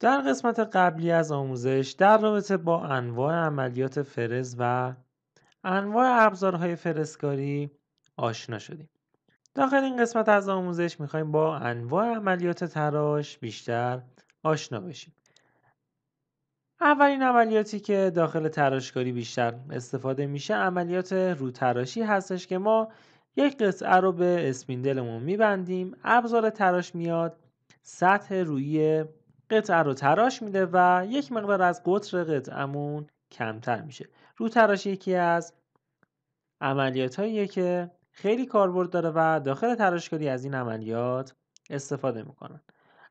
در قسمت قبلی از آموزش در رابطه با انواع عملیات فرز و انواع ابزارهای فرزکاری آشنا شدیم. داخل این قسمت از آموزش میخوایم با انواع عملیات تراش بیشتر آشنا بشیم. اولین عملیاتی که داخل تراشکاری بیشتر استفاده میشه عملیات رو تراشی هستش که ما یک قطعه رو به اسپیندلمون میبندیم ابزار تراش میاد سطح روی قطعه رو تراش میده و یک مقدار از قطر قطعمون کمتر میشه رو تراشی یکی از عملیات که خیلی کاربرد داره و داخل تراشکاری از این عملیات استفاده میکنن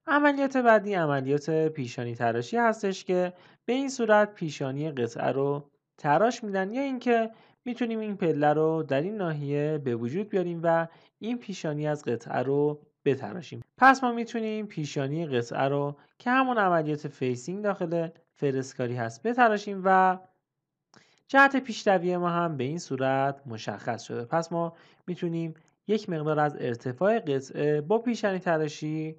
عملیات بعدی عملیات پیشانی تراشی هستش که به این صورت پیشانی قطعه رو تراش میدن یا اینکه میتونیم این پله رو در این ناحیه به وجود بیاریم و این پیشانی از قطعه رو بتراشیم پس ما میتونیم پیشانی قطعه رو که همون عملیات فیسینگ داخل فرسکاری هست بتراشیم و جهت پیشروی ما هم به این صورت مشخص شده پس ما میتونیم یک مقدار از ارتفاع قطعه با پیشانی تراشی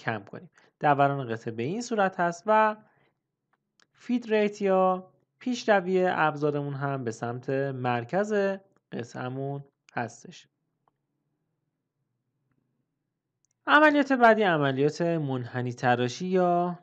کم کنیم دوران قطعه به این صورت هست و فید ریت یا پیشروی ابزارمون هم به سمت مرکز قطعمون هستش عملیات بعدی عملیات منحنی تراشی یا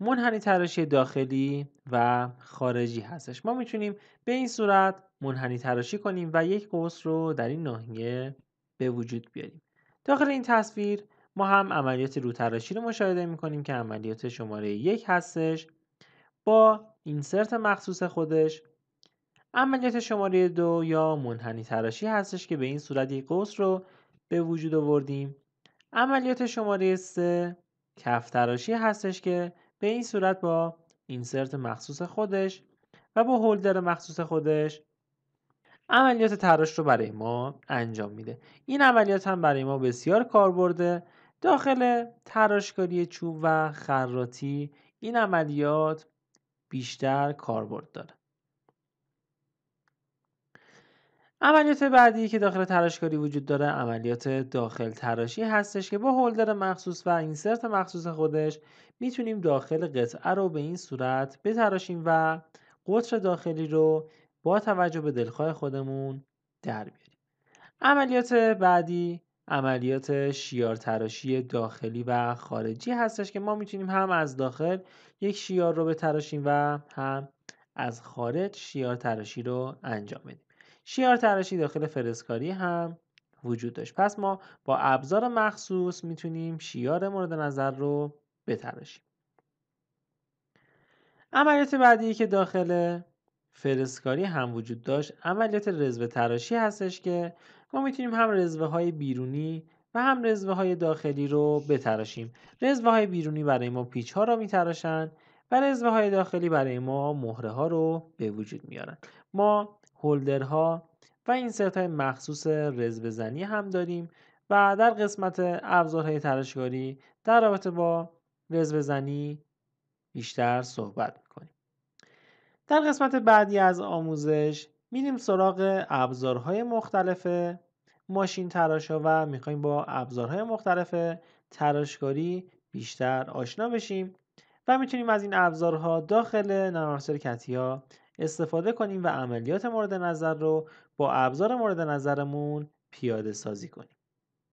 منحنی تراشی داخلی و خارجی هستش ما میتونیم به این صورت منحنی تراشی کنیم و یک قوس رو در این ناحیه به وجود بیاریم داخل این تصویر ما هم عملیات روتراشی رو مشاهده میکنیم که عملیات شماره یک هستش با اینسرت مخصوص خودش عملیات شماره دو یا منحنی تراشی هستش که به این صورت یک قوس رو به وجود آوردیم عملیات شماره سه کف تراشی هستش که به این صورت با اینسرت مخصوص خودش و با هولدر مخصوص خودش عملیات تراش رو برای ما انجام میده این عملیات هم برای ما بسیار کاربرده داخل تراشکاری چوب و خراتی این عملیات بیشتر کاربرد داره عملیات بعدی که داخل تراشکاری وجود داره عملیات داخل تراشی هستش که با هولدر مخصوص و اینسرت مخصوص خودش میتونیم داخل قطعه رو به این صورت بتراشیم و قطر داخلی رو با توجه به دلخواه خودمون در بیاریم عملیات بعدی عملیات شیار تراشی داخلی و خارجی هستش که ما میتونیم هم از داخل یک شیار رو بتراشیم و هم از خارج شیار تراشی رو انجام بدیم شیار تراشی داخل فرسکاری هم وجود داشت پس ما با ابزار مخصوص میتونیم شیار مورد نظر رو بتراشیم عملیات بعدی که داخل فرسکاری هم وجود داشت عملیات رزوه تراشی هستش که ما میتونیم هم رزوه های بیرونی و هم رزوه های داخلی رو بتراشیم رزوه های بیرونی برای ما پیچ ها رو میتراشن و رزوه های داخلی برای ما مهره ها رو به وجود میارن ما هولدر ها و سرت های مخصوص رزوه زنی هم داریم و در قسمت های تراشکاری در رابطه با رزوه زنی بیشتر صحبت میکنیم در قسمت بعدی از آموزش میریم سراغ ابزارهای مختلف ماشین تراشا و میخوایم با ابزارهای مختلف تراشکاری بیشتر آشنا بشیم و میتونیم از این ابزارها داخل نرم کتیا استفاده کنیم و عملیات مورد نظر رو با ابزار مورد نظرمون پیاده سازی کنیم